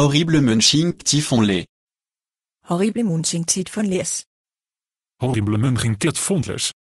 Horrible munching von les. Horrible munching von les. Horrible munching von les.